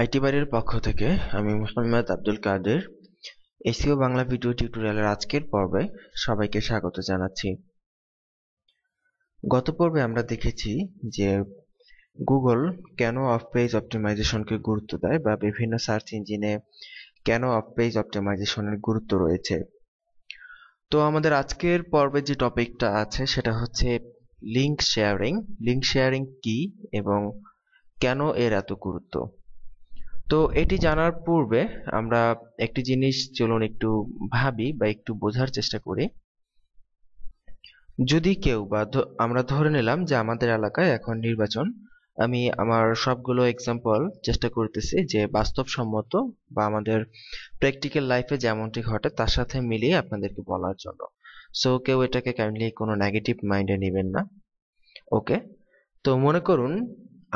IT বাড়ির পক্ষ থেকে আমি মোহাম্মদ আব্দুল কাদের এসিও বাংলা ভিডিও টিউটোরিয়ালের আজকের পর্বে সবাইকে স্বাগত জানাচ্ছি গত পর্বে আমরা দেখেছি যে গুগল কেন অফ পেজ অপটিমাইজেশনকে গুরুত্ব দেয় বা বিভিন্ন সার্চ ইঞ্জিনে কেন অফ পেজ অপটিমাইজেশনের গুরুত্ব রয়েছে তো আমাদের আজকের পর্বে যে টপিকটা আছে সেটা হচ্ছে লিঙ্ক শেয়ারিং লিঙ্ক শেয়ারিং কি এবং কেন এর এত গুরুত্ব তো এটি জানার পূর্বে আমরা একটি জিনিস চলুন একটু ভাবি বা একটু বোঝার চেষ্টা করি যদি কেউ বা আমরা ধরে নিলাম যে আমাদের এলাকায় এখন নির্বাচন আমি আমার সবগুলো এক্সাম্পল চেষ্টা করতেছি যে বাস্তবসম্মত বা আমাদের প্র্যাকটিক্যাল লাইফে যেমনটি ঘটে তার সাথে মিলিয়ে আপনাদেরকে বলার জন্য সো কেউ এটাকে কাইন্ডলি কোনো নেগেটিভ মাইন্ডে নেবেন না ওকে তো মনে করুন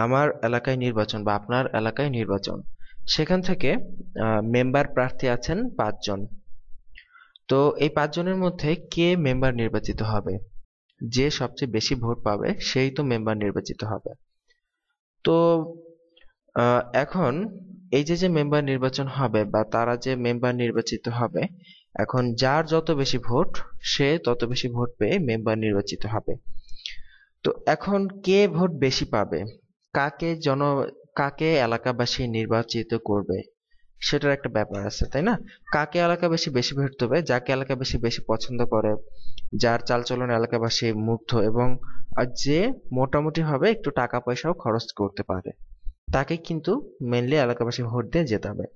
আমার এলাকায় নির্বাচন বা আপনার এলাকায় নির্বাচন সেখান থেকে মেম্বার প্রার্থী আছেন পাঁচজন তো এই পাঁচজনের মধ্যে কে মেম্বার নির্বাচিত হবে যে সবচেয়ে বেশি ভোট পাবে সেই তো মেম্বার নির্বাচিত হবে তো এখন এই যে যে মেম্বার নির্বাচন হবে বা তারা যে মেম্বার নির্বাচিত হবে এখন যার যত বেশি ভোট সে তত বেশি ভোট পেয়ে মেম্বার নির্বাচিত হবে তো এখন কে ভোট বেশি পাবে কাকে জন কাকে এলাকাবাসী নির্বাচিত করবে সেটার একটা ব্যাপার আছে তাই না কাকে এলাকাবাসী বেশি ভোট দেবে যাকে এলাকাবাসী বেশি পছন্দ করে যার চালচলন এলাকাবাসী মুগ্ধ এবং যে মোটামুটি ভাবে একটু টাকা পয়সাও খরচ করতে পারে তাকে কিন্তু মেনলি এলাকাবাসী ভোট দিয়ে যেতে হবে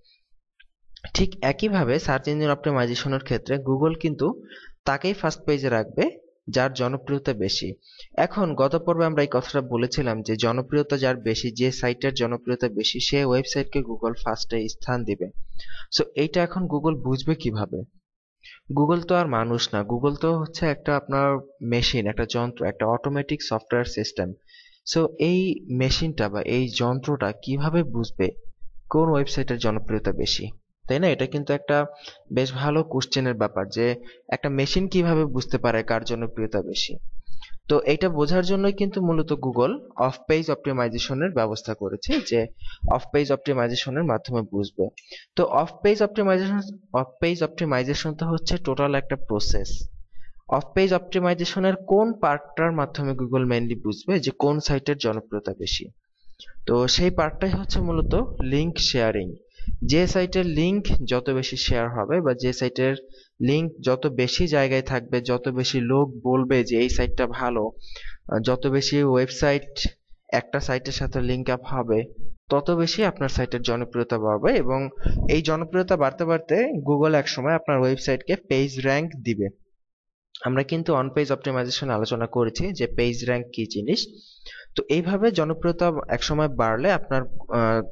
ঠিক একইভাবে সার্চ ইঞ্জিন অপটিমাইজেশনের ক্ষেত্রে গুগল কিন্তু তাকেই ফার্স্ট পেজে রাখবে যার জনপ্রিয়তা বেশি এখন গত পর্বে আমরা এই কথাটা বলেছিলাম যে জনপ্রিয়তা যার বেশি যে সাইটটার জনপ্রিয়তা বেশি সে ওয়েবসাইটকে গুগল ফার্স্টে স্থান দিবে সো এইটা এখন গুগল বুঝবে কিভাবে গুগল তো আর মানুষ না গুগল তো হচ্ছে একটা আপনার মেশিন একটা যন্ত্র একটা অটোমেটিক সফটওয়্যার সিস্টেম সো এই মেশিনটা বা এই যন্ত্রটা কিভাবে বুঝবে কোন ওয়েবসাইটের জনপ্রিয়তা বেশি তাই না এটা কিন্তু একটা বেশ ভালো কোশ্চেনের ব্যাপার যে একটা মেশিন কিভাবে বুঝতে পারে কার জনপ্রিয়তা বেশি তো এটা বোঝার জন্যই কিন্তু মূলত গুগল অফ পেজ অপটিমাইজেশনের ব্যবস্থা করেছে যে অফ পেজ অপটিমাইজেশনের মাধ্যমে বুঝবে তো off page optimisation off page তো হচ্ছে টোটাল একটা প্রসেস অফ পেজ অপটিমাইজেশনের কোন পার্টটার মাধ্যমে গুগল মেইনলি বুঝবে যে কোন সাইটের জনপ্রিয়তা বেশি তো সেই পার্টটাই হচ্ছে মূলত লিংক শেয়ারিং যে সাইটের লিঙ্ক যত বেশি শেয়ার হবে বা যে সাইটের লিঙ্ক যত বেশি জায়গায় থাকবে যত বেশি লোক বলবে যে এই সাইটটা ভালো যত বেশি ওয়েবসাইট একটা সাইটের সাথে লিঙ্ক আপ হবে তত বেশি আপনার সাইটের জনপ্রিয়তা বাড়বে এবং এই জনপ্রিয়তা বাড়তে বাড়তে গুগল একসময় আপনার ওয়েবসাইটকে পেজ র্যাঙ্ক দিবে আমরা কিন্তু অন পেজ অপটিমাইজেশন আলোচনা করেছি যে পেজ র্যাঙ্ক কি জিনিস তো এইভাবে জনপ্রিয়তা একসময় বাড়লে আপনার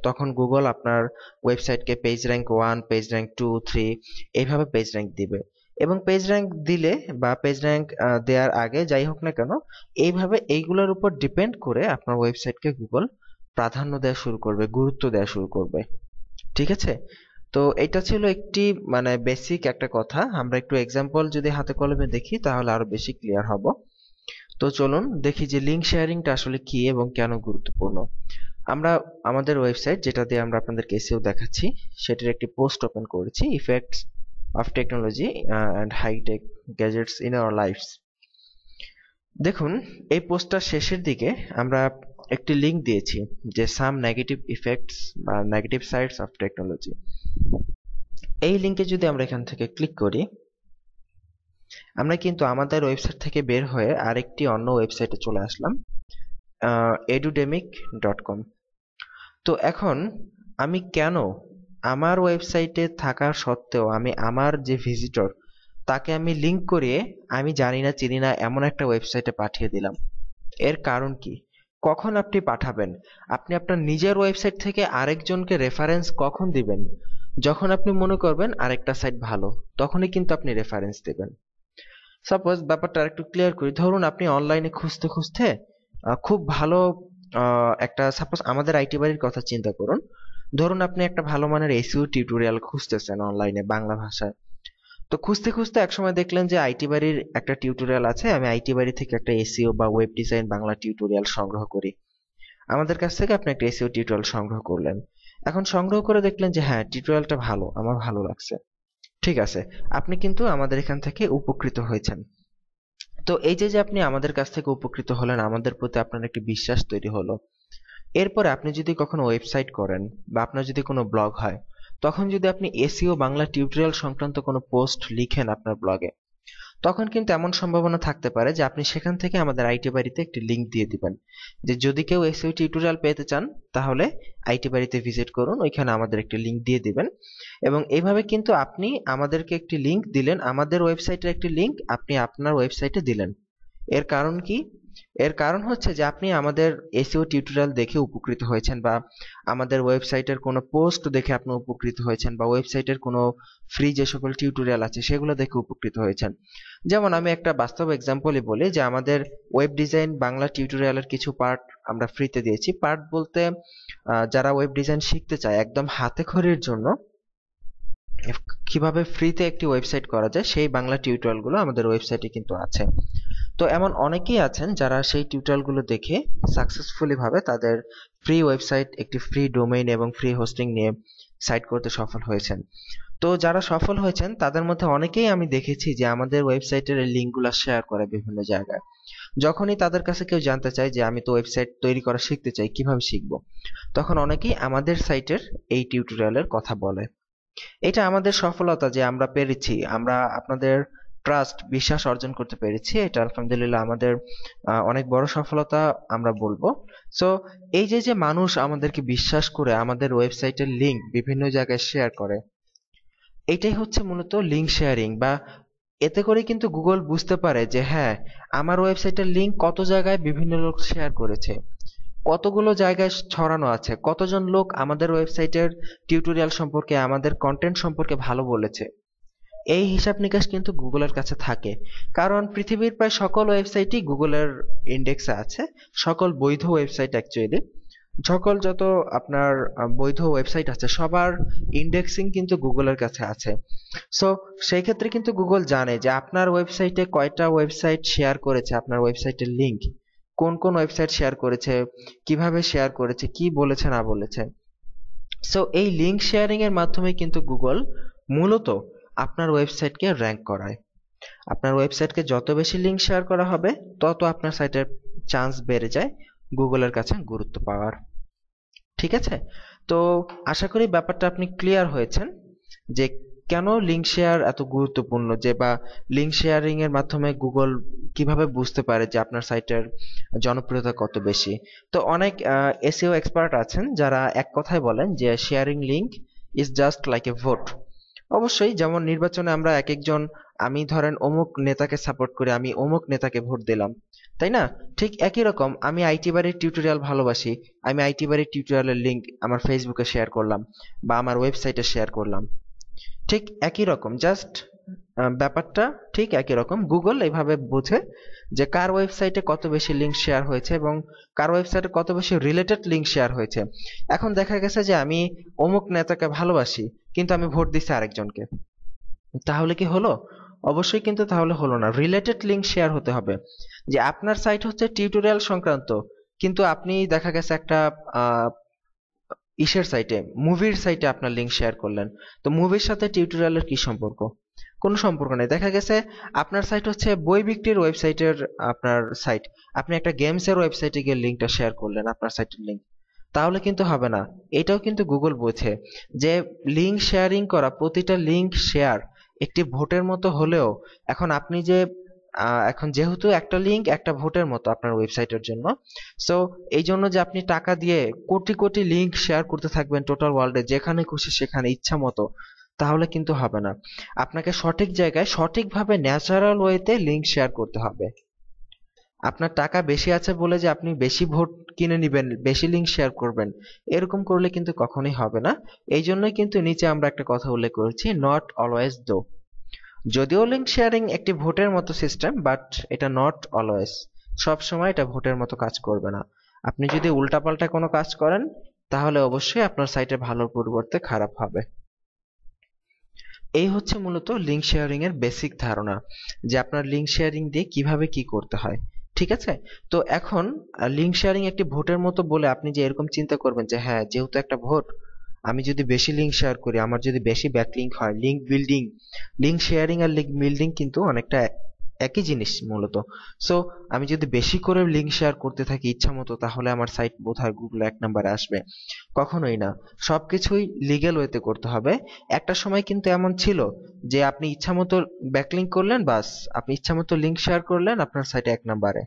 তখন গুগল আপনার ওয়েবসাইটকে page rank one page rank two three এইভাবে পেজ র্যাঙ্ক দিবে এবং পেজ র্যাঙ্ক দিলে বা পেজ র্যাঙ্ক দেওয়ার আগে যাই হোক না কেন এইভাবে এইগুলোর উপর ডিপেন্ড করে আপনার ওয়েবসাইটকে গুগল প্রাধান্য দেওয়া শুরু করবে গুরুত্ব দেওয়া শুরু করবে ঠিক আছে তো এটা ছিল একটি মানে বেসিক একটা কথা আমরা একটু এক্সাম্পল যদি হাতে কলমে দেখি তাহলে আরো বেশি ক্লিয়ার হব তো চলুন দেখি যে লিঙ্ক শেয়ারিংটা আসলে কি এবং কেন গুরুত্বপূর্ণ আমরা আমাদের ওয়েবসাইট যেটা দিয়ে আমরা আপনাদের কেসেও দেখাচ্ছি সেটির একটি পোস্ট ওপেন করেছি effects of technology and hitech gadgets in our lives দেখুন এই পোস্টটার শেষের দিকে আমরা একটি লিঙ্ক দিয়েছি যে সাম নেগেটিভ ইফেক্টস বা নেগেটিভ সাইডস অফ টেকনোলজি এই লিঙ্কে যদি আমরা এখান থেকে ক্লিক করি আমরা কিন্তু আমাদের ওয়েবসাইট থেকে বের হয়ে আরেকটি অন্য ওয়েবসাইটে চলে আসলাম এডুডেমিক ডট কম তো এখন আমি কেন আমার ওয়েবসাইটে থাকা সত্ত্বেও আমি আমার যে ভিজিটর তাকে আমি লিঙ্ক করিয়ে আমি জানি না চিনি না এমন একটা ওয়েবসাইটে পাঠিয়ে দিলাম এর কারণ কি কখন আপনি পাঠাবেন আপনি আপনার নিজের ওয়েবসাইট থেকে আরেকজনকে রেফারেন্স কখন দিবেন যখন আপনি মনে করবেন আরেকটা সাইট ভালো তখনই কিন্তু আপনি রেফারেন্স দেবেন সাপোজ ব্যাপারটা একটু ক্লিয়ার করি ধরুন আপনি অনলাইনে খুঁজতে খুঁজতে খুব ভালো একটা সাপোজ আমাদের আইটি বাড়ির কথা চিন্তা করুন ধরুন আপনি একটা ভালো মানের এসিও টিউটোরিয়াল e খুঁজতেছেন অনলাইনে বাংলা ভাষায় তো খুঁজতে খুঁজতে একসময় দেখলেন যে আইটি বাড়ির একটা টিউটোরিয়াল আছে আমি আইটি বাড়ি থেকে একটা এসিও e বা ওয়েব ডিজাইন বাংলা টিউটোরিয়াল সংগ্রহ করি আমাদের কাছ থেকে আপনি একটা এসিও টিউটোরিয়াল e সংগ্রহ করলেন এখন সংগ্রহ করে দেখলেন যে হ্যাঁ টিউটোরিয়ালটা ভালো আমার ভালো লাগছে ঠিক আছে আপনি কিন্তু আমাদের এখান থেকে উপকৃত হয়েছেন তো এই যে যে আপনি আমাদের কাছ থেকে উপকৃত হলেন আমাদের প্রতি আপনার একটি বিশ্বাস তৈরি হলো এরপরে আপনি যদি কখনো ওয়েবসাইট করেন বা আপনার যদি কোনো ব্লগ হয় তখন যদি আপনি এসিও বাংলা টিউটোরিয়াল সংক্রান্ত কোনো পোস্ট লিখেন আপনার ব্লগে তখন কিন্তু এমন সম্ভাবনা থাকতে পারে যে আপনি সেখান থেকে আমাদের আইটি বাড়িতে একটি লিঙ্ক দিয়ে দিবেন যে যদি কেউ এসইউ টিউটোরিয়াল পেতে চান তাহলে আইটি বাড়িতে ভিজিট করুন ওইখানে আমাদের একটি লিঙ্ক দিয়ে দিবেন এবং এইভাবে কিন্তু আপনি আমাদেরকে একটি লিঙ্ক দিলেন আমাদের ওয়েবসাইটের একটি লিঙ্ক আপনি আপনার ওয়েবসাইটে দিলেন এর কারণ কি এর কারণ হচ্ছে যে আপনি আমাদের এসিও টিউটোরিয়াল দেখে উপকৃত হয়েছেন বা আমাদের ওয়েবসাইটের কোনো পোস্ট দেখে আপনি উপকৃত হয়েছেন বা ওয়েবসাইটের কোনো ফ্রি যে সকল টিউটোরিয়াল আছে সেগুলো দেখে উপকৃত হয়েছেন যেমন আমি একটা বাস্তব এক্সাম্পলই বলি যে আমাদের ওয়েব ডিজাইন বাংলা টিউটোরিয়ালের কিছু পার্ট আমরা ফ্রিতে দিয়েছি পার্ট বলতে যারা ওয়েব ডিজাইন শিখতে চায় একদম হাতে খড়ির জন্য কিভাবে ফ্রিতে একটি ওয়েবসাইট করা যায় সেই বাংলা টিউটোরিয়ালগুলো আমাদের ওয়েবসাইটে কিন্তু আছে তো এমন অনেকেই আছেন যারা সেই টিউটোরিয়ালগুলো দেখে সাকসেসফুলিভাবে তাদের ফ্রি ওয়েবসাইট একটি ফ্রি ডোমেইন এবং ফ্রি হোস্টিং নিয়ে সাইট করতে সফল হয়েছেন তো যারা সফল হয়েছেন তাদের মধ্যে অনেকেই আমি দেখেছি যে আমাদের ওয়েবসাইটের লিঙ্কগুলো শেয়ার করে বিভিন্ন জায়গায় যখনই তাদের কাছে কেউ জানতে চায় যে আমি তো ওয়েবসাইট তৈরি করা শিখতে চাই কিভাবে শিখব তখন অনেকেই আমাদের সাইটের এই টিউটোরিয়ালের কথা বলে এটা আমাদের সফলতা যে আমরা পেরেছি আমরা আপনাদের ট্রাস্ট বিশ্বাস অর্জন করতে পেরেছি এটা আলহামদুলিল্লাহ আমাদের অনেক বড় সফলতা আমরা বলবো সো এই যে যে মানুষ আমাদেরকে বিশ্বাস করে আমাদের ওয়েবসাইটের লিঙ্ক বিভিন্ন জায়গায় শেয়ার করে এটাই হচ্ছে মূলত লিঙ্ক শেয়ারিং বা এতে করে কিন্তু গুগল বুঝতে পারে যে হ্যাঁ আমার ওয়েবসাইটের লিঙ্ক কত জায়গায় বিভিন্ন লোক শেয়ার করেছে কতগুলো জায়গায় ছড়ানো আছে কতজন লোক আমাদের ওয়েবসাইটের টিউটোরিয়াল সম্পর্কে আমাদের কন্টেন্ট সম্পর্কে ভালো বলেছে এই হিসাব নিকাশ কিন্তু গুগলের কাছে থাকে কারণ পৃথিবীর প্রায় সকল ওয়েবসাইটই গুগলের ইন্ডেক্সে আছে সকল বৈধ ওয়েবসাইট অ্যাকচুয়ালি সকল যত আপনার বৈধ ওয়েবসাইট আছে সবার ইন্ডেক্সিং কিন্তু গুগলের কাছে আছে সো সেই ক্ষেত্রে কিন্তু গুগল জানে যে আপনার ওয়েবসাইটে কয়টা ওয়েবসাইট শেয়ার করেছে আপনার ওয়েবসাইটের লিঙ্ক কোন কোন ওয়েবসাইট শেয়ার করেছে কিভাবে শেয়ার করেছে কি বলেছে না বলেছে সো এই লিঙ্ক শেয়ারিং এর মাধ্যমে কিন্তু গুগল মূলত আপনার ওয়েবসাইটকে র্যাঙ্ক করায় আপনার ওয়েবসাইটকে যত বেশি লিঙ্ক শেয়ার করা হবে তত আপনার সাইটের চান্স বেড়ে যায় গুগলের কাছে গুরুত্ব পাওয়ার ঠিক আছে তো আশা করি ব্যাপারটা আপনি ক্লিয়ার হয়েছেন যে কেন লিঙ্ক শেয়ার এত গুরুত্বপূর্ণ যে বা লিঙ্ক শেয়ারিং এর মাধ্যমে গুগল কিভাবে বুঝতে পারে যে আপনার সাইটের জনপ্রিয়তা কত বেশি তো অনেক এসিও এক্সপার্ট e আছেন যারা এক কথায় বলেন যে sharing link is just like a vote অবশ্যই যেমন নির্বাচনে আমরা এক একজন আমি ধরেন অমুক নেতাকে সাপোর্ট করে আমি অমুক নেতাকে ভোট দিলাম তাই না ঠিক একই রকম আমি আইটি বাড়ির টিউটোরিয়াল ভালোবাসি আমি আইটি বাড়ির টিউটোরিয়ালের লিঙ্ক আমার ফেসবুকে শেয়ার করলাম বা আমার ওয়েবসাইটে শেয়ার করলাম ঠিক একই রকম জাস্ট ব্যাপারটা ঠিক একই রকম গুগল এইভাবে বোঝে যে কার ওয়েবসাইটে কত বেশি লিঙ্ক শেয়ার হয়েছে এবং কার ওয়েবসাইটে কত বেশি রিলেটেড লিঙ্ক শেয়ার হয়েছে এখন দেখা গেছে যে আমি অমুক নেতাকে ভালোবাসি কিন্তু আমি ভোট দিচ্ছি আরেকজনকে তাহলে কি হলো অবশ্যই কিন্তু তাহলে হলো না রিলেটেড লিঙ্ক শেয়ার হতে হবে যে আপনার সাইট হচ্ছে টিউটোরিয়াল সংক্রান্ত কিন্তু আপনি দেখা গেছে একটা ইসের সাইটে মুভির সাইটে আপনার লিঙ্ক শেয়ার করলেন তো মুভির সাথে টিউটোরিয়ালের কি সম্পর্ক কোনো সম্পর্ক নেই দেখা গেছে আপনার সাইট হচ্ছে বই বিক্রির ওয়েবসাইটের আপনার সাইট আপনি একটা গেমসের ওয়েবসাইটে গিয়ে লিঙ্কটা শেয়ার করলেন আপনার সাইটের লিঙ্ক তাহলে কিন্তু হবে না এটাও কিন্তু গুগল বোঝে যে লিঙ্ক শেয়ারিং করা প্রতিটা লিঙ্ক শেয়ার একটি ভোটের মতো হলেও এখন আপনি যে এখন যেহেতু একটা লিঙ্ক একটা ভোটের মতো আপনার ওয়েবসাইটের জন্য সো এই জন্য যে আপনি টাকা দিয়ে কোটি কোটি লিঙ্ক শেয়ার করতে থাকবেন টোটাল ওয়ার্ল্ডে যেখানে খুশি সেখানে ইচ্ছা মতো তাহলে কিন্তু হবে না আপনাকে সঠিক জায়গায় সঠিকভাবে ন্যাচারাল ওয়েতে লিঙ্ক শেয়ার করতে হবে আপনার টাকা বেশি আছে বলে যে আপনি বেশি ভোট কিনে নেবেন বেশি লিঙ্ক শেয়ার করবেন এরকম করলে কিন্তু কখনোই হবে না এই জন্যই কিন্তু নিচে আমরা একটা কথা উল্লেখ করেছি নট অলওয়েজ দো যদিও লিঙ্ক শেয়ারিং একটি ভোটের মতো সিস্টেম বাট এটা নট অলওয়েজ সব সময় এটা ভোটের মতো কাজ করবে না আপনি যদি উল্টাপাল্টা কোনো কাজ করেন তাহলে অবশ্যই আপনার সাইটে ভালো পরিবর্তে খারাপ হবে এই হচ্ছে মূলত লিঙ্ক শেয়ারিং এর বেসিক ধারণা যে আপনার লিঙ্ক শেয়ারিং দিয়ে কিভাবে কি করতে হয় ঠিক আছে তো এখন লিঙ্ক শেয়ারিং একটি ভোটের মতো বলে আপনি যে এরকম চিন্তা করবেন যে হ্যাঁ যেহেতু একটা ভোট আমি যদি বেশি লিঙ্ক শেয়ার করি আমার যদি বেশি ব্যাকলিঙ্ক হয় লিঙ্ক বিল্ডিং লিঙ্ক শেয়ারিং আর লিঙ্ক বিল্ডিং কিন্তু অনেকটা একই জিনিস মূলত সো আমি যদি বেশি করে লিঙ্ক শেয়ার করতে থাকি ইচ্ছা মতো তাহলে আমার সাইট বোধহয় গুগল এক নাম্বারে আসবে কখনোই না সব কিছুই লিগ্যাল ওয়েতে করতে হবে একটা সময় কিন্তু এমন ছিল যে আপনি ইচ্ছা মতো ব্যাকলিঙ্ক করলেন বাস আপনি ইচ্ছা মতো লিঙ্ক শেয়ার করলেন আপনার সাইটে এক নাম্বারে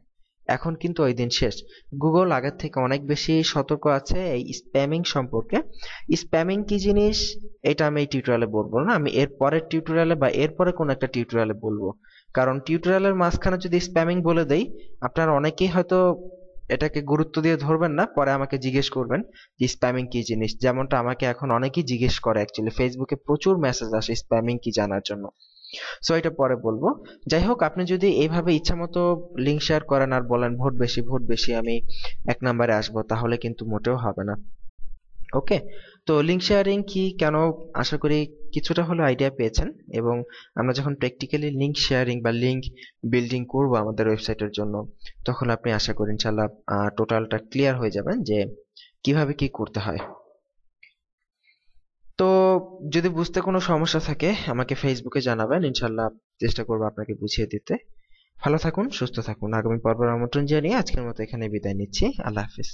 এখন কিন্তু ওই দিন শেষ গুগল আগের থেকে অনেক বেশি সতর্ক আছে এই স্প্যামিং সম্পর্কে স্প্যামিং কি জিনিস এটা আমি এই টিউটোরিয়ালে বলবো না আমি এর পরের টিউটোরিয়ালে বা এরপরে কোনো একটা টিউটোরিয়ালে বলবো কারণ টিউটোরিয়ালের মাঝখানে যদি স্প্যামিং বলে দেই আপনার অনেকেই হয়তো এটাকে গুরুত্ব দিয়ে ধরবেন না পরে আমাকে জিজ্ঞেস করবেন যে স্প্যামিং কি জিনিস যেমনটা আমাকে এখন অনেকেই জিজ্ঞেস করে অ্যাকচুয়ালি ফেসবুকে প্রচুর মেসেজ আসে স্প্যামিং কি জানার জন্য সো এটা পরে বলবো যাই হোক আপনি যদি এইভাবে ইচ্ছা মতো লিঙ্ক শেয়ার করেন আর বলেন ভোট বেশি ভোট বেশি আমি এক নাম্বারে আসবো তাহলে কিন্তু মোটেও হবে না ওকে তো লিঙ্ক শেয়ারিং কি কেন আশা করি কিছুটা হলো আইডিয়া পেয়েছেন এবং আমরা যখন প্র্যাকটিক্যালি লিঙ্ক শেয়ারিং বা লিঙ্ক বিল্ডিং করব আমাদের ওয়েবসাইটের জন্য তখন আপনি আশা করি ইনশাল্লাহ টোটালটা ক্লিয়ার হয়ে যাবেন যে কিভাবে কি করতে হয় তো যদি বুঝতে কোনো সমস্যা থাকে আমাকে ফেসবুকে জানাবেন ইনশাল্লাহ চেষ্টা করবো আপনাকে বুঝিয়ে দিতে ভালো থাকুন সুস্থ থাকুন আগামী পর্বের আমন্ত্রণ জানিয়ে আজকের মতো এখানে বিদায় নিচ্ছি আল্লাহ হাফিজ